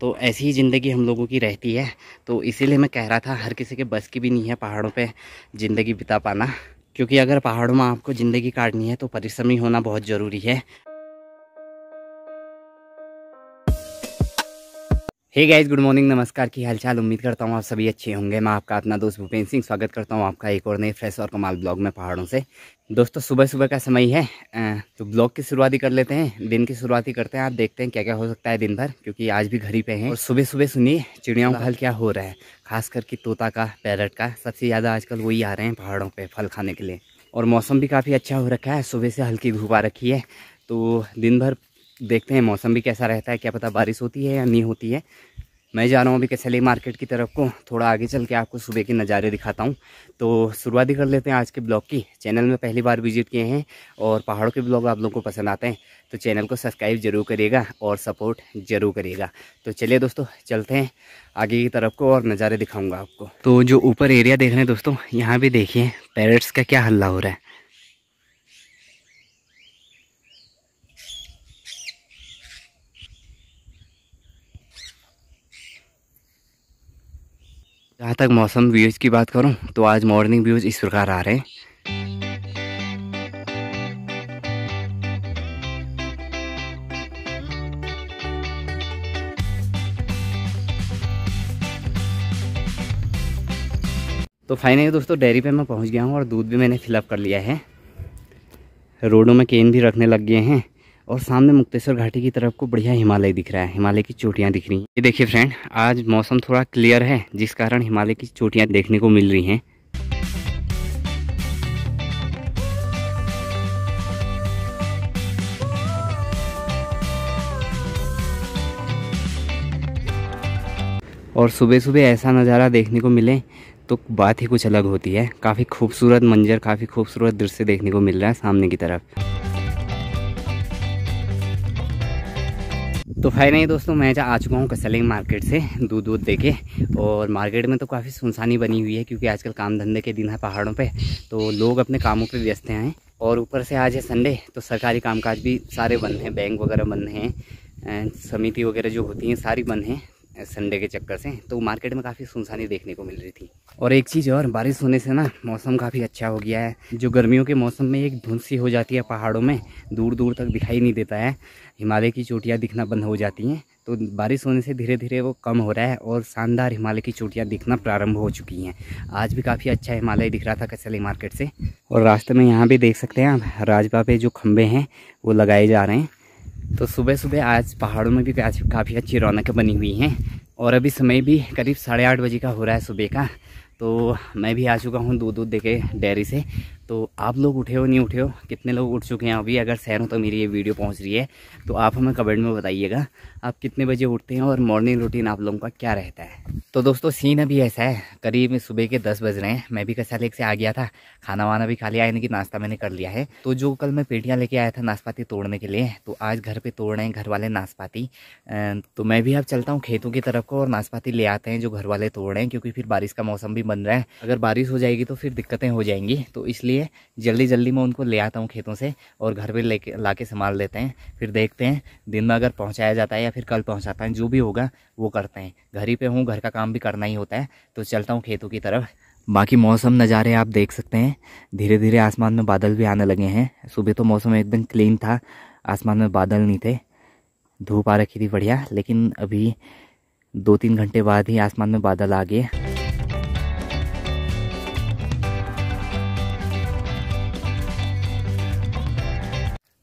तो ऐसी ही ज़िंदगी हम लोगों की रहती है तो इसीलिए मैं कह रहा था हर किसी के बस की भी नहीं है पहाड़ों पे ज़िंदगी बिता पाना क्योंकि अगर पहाड़ों में आपको ज़िंदगी काटनी है तो परिश्रमी होना बहुत ज़रूरी है हे गाइस गुड मॉर्निंग नमस्कार की हालचाल उम्मीद करता हूँ आप सभी अच्छे होंगे मैं आपका अपना दोस्त भूपेंद्र सिंह स्वागत करता हूँ आपका एक और नए फ्रेश और कमाल ब्लॉग में पहाड़ों से दोस्तों सुबह सुबह का समय है तो ब्लॉग की शुरुआत ही कर लेते हैं दिन की शुरुआत ही करते हैं आप देखते हैं क्या क्या हो सकता है दिन भर क्योंकि आज भी घर ही पे हैं और सुबह सुबह सुनिए चिड़ियाओं का फल क्या हो रहा है खास करके तोता का पैरट का सबसे ज़्यादा आजकल वही आ रहे हैं पहाड़ों पर फल खाने के लिए और मौसम भी काफ़ी अच्छा हो रखा है सुबह से हल्की धूप आ रखी है तो दिन भर देखते हैं मौसम भी कैसा रहता है क्या पता बारिश होती है या नहीं होती है मैं जा रहा हूँ अभी कैसे मार्केट की तरफ को थोड़ा आगे चल के आपको सुबह के नज़ारे दिखाता हूँ तो शुरुआत ही कर लेते हैं आज के ब्लॉग की चैनल में पहली बार विजिट किए हैं और पहाड़ों के ब्लॉग आप लोगों को पसंद आते हैं तो चैनल को सब्सक्राइब जरूर करिएगा और सपोर्ट जरूर करिएगा तो चलिए दोस्तों चलते हैं आगे की तरफ को और नज़ारे दिखाऊँगा आपको तो जो ऊपर एरिया देख रहे हैं दोस्तों यहाँ भी देखिए पैरट्स का क्या हल्ला हो रहा है जहाँ तक मौसम व्यूज़ की बात करूँ तो आज मॉर्निंग व्यूज़ इस प्रकार आ रहे हैं तो फाइनली दोस्तों डेयरी पे मैं पहुंच गया हूं और दूध भी मैंने फिलअप कर लिया है रोडों में केन भी रखने लग गए हैं और सामने मुक्तेश्वर घाटी की तरफ को बढ़िया हिमालय दिख रहा है हिमालय की चोटियाँ दिख रही हैं ये देखिए फ्रेंड आज मौसम थोड़ा क्लियर है जिस कारण हिमालय की चोटियाँ देखने को मिल रही हैं और सुबह सुबह ऐसा नज़ारा देखने को मिले तो बात ही कुछ अलग होती है काफ़ी खूबसूरत मंजर काफ़ी खूबसूरत दृश्य देखने को मिल रहा है सामने की तरफ तो फाइनली दोस्तों मैं जहाँ आ चुका हूँ कसलिंग मार्केट से दूध दूध देके और मार्केट में तो काफ़ी सुनसानी बनी हुई है क्योंकि आजकल काम धंधे के दिन है पहाड़ों पे तो लोग अपने कामों पे व्यस्त हैं और ऊपर से आज है संडे तो सरकारी कामकाज भी सारे बंद हैं बैंक वगैरह बंद हैं समिति वगैरह जो होती हैं सारी बंद हैं संडे के चक्कर से तो मार्केट में काफ़ी सुनसानी देखने को मिल रही थी और एक चीज़ और बारिश होने से ना मौसम काफ़ी अच्छा हो गया है जो गर्मियों के मौसम में एक धुंध सी हो जाती है पहाड़ों में दूर दूर तक दिखाई नहीं देता है हिमालय की चोटियाँ दिखना बंद हो जाती हैं तो बारिश होने से धीरे धीरे वो कम हो रहा है और शानदार हिमालय की चोटियाँ दिखना प्रारंभ हो चुकी हैं आज भी काफ़ी अच्छा हिमालय दिख रहा था कसली मार्केट से और रास्ते में यहाँ भी देख सकते हैं आप राजपा पे जो खम्भे हैं वो लगाए जा रहे हैं तो सुबह सुबह आज पहाड़ों में भी काफ़ी अच्छी रौनकें बनी हुई हैं और अभी समय भी करीब साढ़े आठ बजे का हो रहा है सुबह का तो मैं भी आ चुका हूँ दूध दूध दे के डेयरी से तो आप लोग उठे हो नहीं उठे हो कितने लोग उठ चुके हैं अभी अगर शहर हो तो मेरी ये वीडियो पहुंच रही है तो आप हमें कमेंट में बताइएगा आप कितने बजे उठते हैं और मॉर्निंग रूटीन आप लोगों का क्या रहता है तो दोस्तों सीन अभी ऐसा है करीब सुबह के दस बज रहे हैं मैं भी कसा लेकर से आ गया था खाना वाना भी खा लिया यानी कि नाश्ता मैंने कर लिया है तो जो कल मैं पेटियाँ लेके आया था नाशपाती तोड़ने के लिए तो आज घर पर तोड़ रहे हैं घर वाले नाशपाती तो मैं भी अब चलता हूँ खेतों की तरफ को और नाशपाती ले आते हैं जो घर वाले तोड़ रहे हैं क्योंकि फिर बारिश का मौसम भी बन रहा है अगर बारिश हो जाएगी तो फिर दिक्कतें हो जाएंगी तो इसलिए लिए जल्दी जल्दी मैं उनको ले आता हूँ खेतों से और घर पर लेके ला के संभाल देते हैं फिर देखते हैं दिन में अगर पहुँचाया जाता है या फिर कल पहुँचाता है जो भी होगा वो करते हैं घर ही पर हूँ घर का काम भी करना ही होता है तो चलता हूँ खेतों की तरफ बाकी मौसम नज़ारे आप देख सकते हैं धीरे धीरे आसमान में बादल भी आने लगे हैं सुबह तो मौसम एकदम क्लीन था आसमान में बादल नहीं थे धूप आ रखी थी बढ़िया लेकिन अभी दो तीन घंटे बाद ही आसमान में बादल आ गए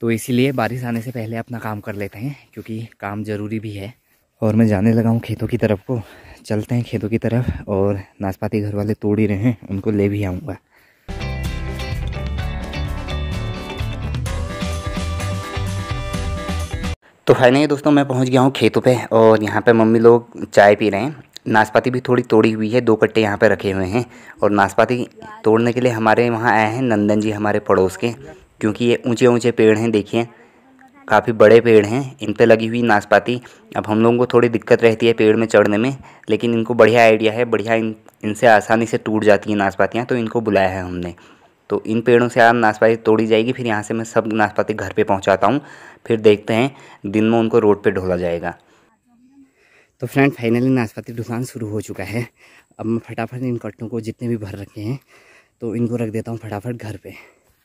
तो इसीलिए बारिश आने से पहले अपना काम कर लेते हैं क्योंकि काम ज़रूरी भी है और मैं जाने लगा हूँ खेतों की तरफ को चलते हैं खेतों की तरफ और नाशपाती घर वाले तोड़ ही रहे हैं उनको ले भी आऊँगा तो फाइनली दोस्तों मैं पहुंच गया हूँ खेतों पे और यहाँ पे मम्मी लोग चाय पी रहे हैं नाशपाती भी थोड़ी तोड़ी हुई है दो कट्टे यहाँ पे रखे हुए हैं और नाशपाती तोड़ने के लिए हमारे वहाँ आए हैं नंदन जी हमारे पड़ोस के क्योंकि ये ऊंचे ऊंचे पेड़ हैं देखिए काफ़ी बड़े पेड़ हैं इन पर लगी हुई नाशपाती अब हम लोगों को थोड़ी दिक्कत रहती है पेड़ में चढ़ने में लेकिन इनको बढ़िया आइडिया है बढ़िया इन इनसे आसानी से टूट जाती हैं नाशपातियाँ तो इनको बुलाया है हमने तो इन पेड़ों से आप नाशपाती तोड़ी जाएगी फिर यहाँ से मैं सब नाशपाती घर पर पहुँचाता हूँ फिर देखते हैं दिन में उनको रोड पर ढोला जाएगा तो फ्रेंड फाइनली नाशपाती दुकान शुरू हो चुका है अब मैं फटाफट इन कट्टों को जितने भी भर रखे हैं तो इनको रख देता हूँ फटाफट घर पर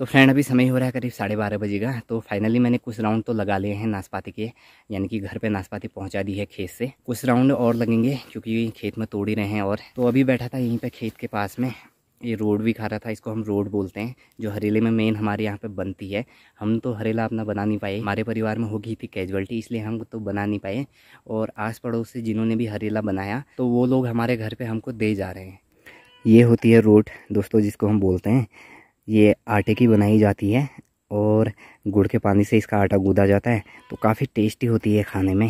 तो फ्रेंड अभी समय हो रहा है करीब साढ़े बारह बजे का तो फाइनली मैंने कुछ राउंड तो लगा लिए हैं नाशपाती के यानी कि घर पे नाशपाती पहुंचा दी है खेत से कुछ राउंड और लगेंगे क्योंकि खेत में तोड़ ही रहे हैं और तो अभी बैठा था यहीं पे खेत के पास में ये रोड भी खा रहा था इसको हम रोड बोलते हैं जो हरेले में मेन हमारे यहाँ पे बनती है हम तो हरेला अपना बना नहीं पाए हमारे परिवार में हो गई थी कैजुअलिटी इसलिए हम तो बना नहीं पाए और आस पड़ोस से जिन्होंने भी हरेला बनाया तो वो लोग हमारे घर पे हमको दे जा रहे हैं ये होती है रोड दोस्तों जिसको हम बोलते हैं ये आटे की बनाई जाती है और गुड़ के पानी से इसका आटा गूदा जाता है तो काफ़ी टेस्टी होती है खाने में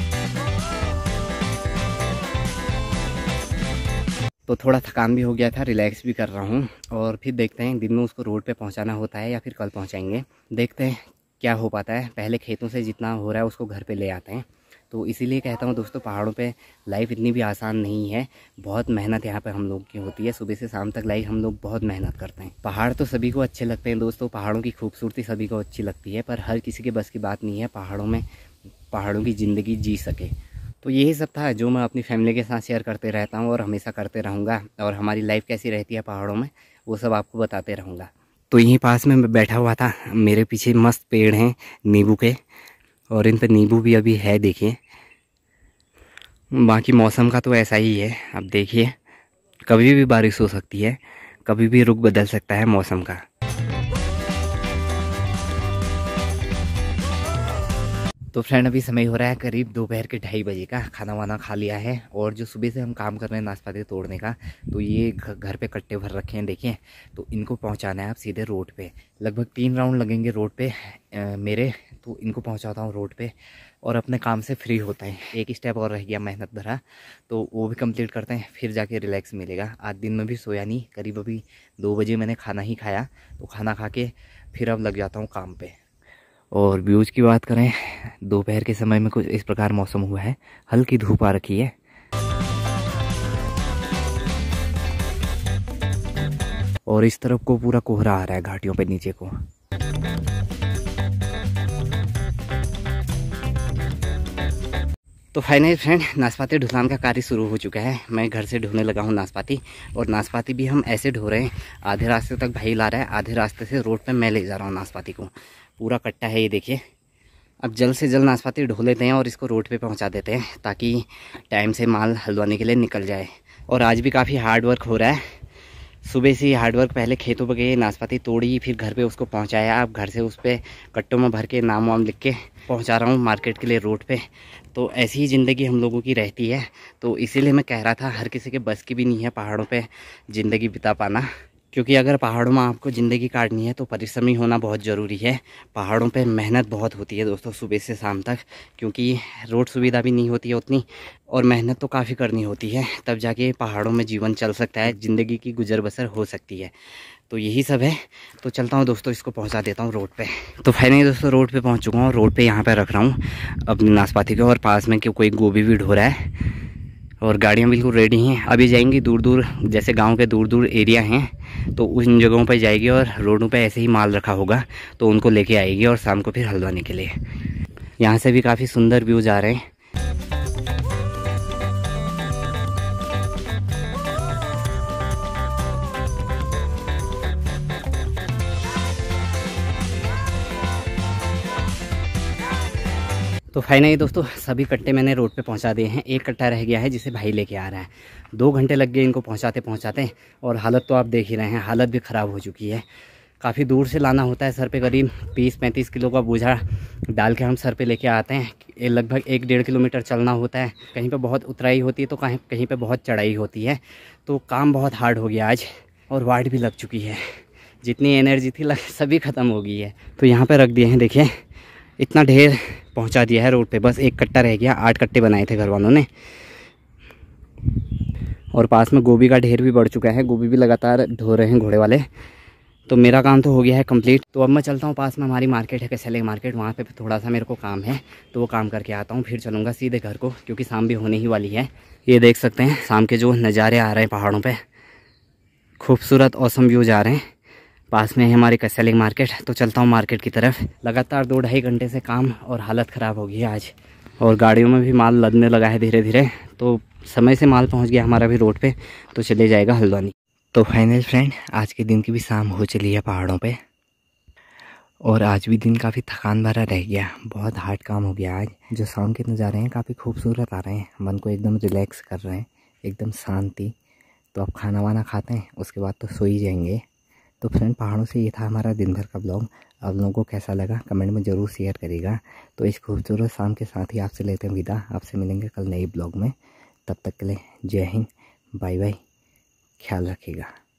तो थोड़ा थकान भी हो गया था रिलैक्स भी कर रहा हूँ और फिर देखते हैं दिन में उसको रोड पे पहुँचाना होता है या फिर कल पहुँचाएंगे देखते हैं क्या हो पाता है पहले खेतों से जितना हो रहा है उसको घर पे ले आते हैं तो इसीलिए कहता हूँ दोस्तों पहाड़ों पे लाइफ इतनी भी आसान नहीं है बहुत मेहनत यहाँ पर हम लोग की होती है सुबह से शाम तक लाइफ हम लोग बहुत मेहनत करते हैं पहाड़ तो सभी को अच्छे लगते हैं दोस्तों पहाड़ों की खूबसूरती सभी को अच्छी लगती है पर हर किसी के बस की बात नहीं है पहाड़ों में पहाड़ों की ज़िंदगी जी सके तो यही सब था जो मैं अपनी फैमिली के साथ शेयर करते रहता हूँ और हमेशा करते रहूँगा और हमारी लाइफ कैसी रहती है पहाड़ों में वो सब आपको बताते रहूँगा तो यहीं पास में मैं बैठा हुआ था मेरे पीछे मस्त पेड़ हैं नींबू के और इन पर नींबू भी अभी है देखिए बाकी मौसम का तो ऐसा ही है अब देखिए कभी भी बारिश हो सकती है कभी भी रुख बदल सकता है मौसम का तो फ्रेंड अभी समय हो रहा है करीब दोपहर के ढाई बजे का खाना वाना खा लिया है और जो सुबह से हम काम कर रहे हैं नाशपाती तोड़ने का तो ये घर पे कट्टे भर रखे हैं देखिए तो इनको पहुंचाना है आप सीधे रोड पे लगभग तीन राउंड लगेंगे रोड पे आ, मेरे तो इनको पहुंचाता हूँ रोड पे और अपने काम से फ्री होते हैं एक स्टेप और रह गया मेहनत भरा तो वो भी कंप्लीट करते हैं फिर जाके रिलैक्स मिलेगा आज दिन में भी सोया नहीं करीब अभी दो बजे मैंने खाना ही खाया तो खाना खा के फिर अब लग जाता हूँ काम पर और व्यूज़ की बात करें दोपहर के समय में कुछ इस प्रकार मौसम हुआ है हल्की धूप आ रखी है और इस तरफ को पूरा कोहरा आ रहा है घाटियों पे नीचे को तो फाइनली फ्रेंड नाशपाती ढुलान का कार्य शुरू हो चुका है मैं घर से ढोने लगा हूँ नाशपाती और नाशपाती भी हम ऐसे ढो रहे हैं आधे रास्ते तक भाई ला रहा है आधे रास्ते से रोड पे मैं ले जा रहा हूँ नाशपाती को पूरा कट्टा है ये देखिए अब जल्द से जल्द नाशपाती ढो लेते हैं और इसको रोड पर पहुँचा देते हैं ताकि टाइम से माल हलवाने के लिए निकल जाए और आज भी काफ़ी हार्ड वर्क हो रहा है सुबह से हार्ड वर्क पहले खेतों पर गए नाशपाती तोड़ी फिर घर पे उसको पहुंचाया अब घर से उस पर कट्टों में भर के नाम वाम लिख के पहुँचा रहा हूँ मार्केट के लिए रोड पर तो ऐसी ही ज़िंदगी हम लोगों की रहती है तो इसीलिए मैं कह रहा था हर किसी के बस की भी नहीं है पहाड़ों पे ज़िंदगी बिता पाना क्योंकि अगर पहाड़ों में आपको ज़िंदगी काटनी है तो परिश्रमी होना बहुत ज़रूरी है पहाड़ों पे मेहनत बहुत होती है दोस्तों सुबह से शाम तक क्योंकि रोड सुविधा भी नहीं होती है उतनी और मेहनत तो काफ़ी करनी होती है तब जाके पहाड़ों में जीवन चल सकता है ज़िंदगी की गुजर बसर हो सकती है तो यही सब है तो चलता हूँ दोस्तों इसको पहुँचा देता हूँ रोड पे तो फाइनली दोस्तों रोड पे पहुँच चुका हूँ रोड पे यहाँ पे रख रहा हूँ अपनी नाशपाती को और पास में क्यों कोई गोभी भी ढो रहा है और गाड़ियाँ बिल्कुल रेडी हैं अभी जाएंगी दूर दूर जैसे गांव के दूर दूर एरिया हैं तो उन जगहों पर जाएगी और रोडों पर ऐसे ही माल रखा होगा तो उनको लेके आएगी और शाम को फिर हलवाने के लिए यहाँ से भी काफ़ी सुंदर व्यूज आ रहे हैं तो फाइनली दोस्तों सभी कट्टे मैंने रोड पे पहुंचा दिए हैं एक कट्टा रह गया है जिसे भाई लेके आ रहा है दो घंटे लग गए इनको पहुंचाते पहुंचाते और हालत तो आप देख ही रहे हैं हालत भी ख़राब हो चुकी है काफ़ी दूर से लाना होता है सर पे करीब 20-35 किलो का बोझा डाल के हम सर पे लेके आते हैं लगभग एक डेढ़ किलोमीटर चलना होता है कहीं पे बहुत उतराई होती है तो कहीं कहीं पे बहुत चढ़ाई होती है तो काम बहुत हार्ड हो गया आज और वाट भी लग चुकी है जितनी एनर्जी थी लग सभी ख़त्म हो गई है तो यहाँ पर रख दिए हैं देखिए इतना ढेर पहुंचा दिया है रोड पे बस एक कट्टा रह गया आठ कट्टे बनाए थे घर वालों ने और पास में गोभी का ढेर भी बढ़ चुका है गोभी भी लगातार धो रहे हैं घोड़े वाले तो मेरा काम तो हो गया है कंप्लीट तो अब मैं चलता हूँ पास में हमारी मार्केट है कैसेले मार्केट वहाँ पे थोड़ा सा मेरे को काम है तो वो काम करके आता हूँ फिर चलूँगा सीधे घर को क्योंकि शाम भी होने ही वाली है ये देख सकते हैं शाम के जो नज़ारे आ रहे हैं पहाड़ों पर खूबसूरत औसम व्यूज आ रहे हैं पास में है हमारे कसैलिंग मार्केट तो चलता हूँ मार्केट की तरफ लगातार दो ढाई घंटे से काम और हालत ख़राब हो गई है आज और गाड़ियों में भी माल लदने लगा है धीरे धीरे तो समय से माल पहुँच गया हमारा भी रोड पर तो चले जाएगा हल्द्वानी तो फाइनल फ्रेंड आज के दिन की भी शाम हो चली है पहाड़ों पर और आज भी दिन काफ़ी थकान भरा रह गया बहुत हार्ड काम हो गया आज जो शाम के नज़ारे हैं काफ़ी खूबसूरत आ रहे हैं मन को एकदम रिलैक्स कर रहे हैं एकदम शांति तो अब खाना वाना खाते हैं उसके बाद तो सो ही जाएंगे तो फ्रेंड पहाड़ों से ये था हमारा दिन भर का ब्लॉग आप लोगों को कैसा लगा कमेंट में ज़रूर शेयर करेगा तो इस खूबसूरत शाम के साथ ही आपसे लेते हैं विदा आपसे मिलेंगे कल नए ब्लॉग में तब तक के लिए जय हिंद बाय बाय ख्याल रखिएगा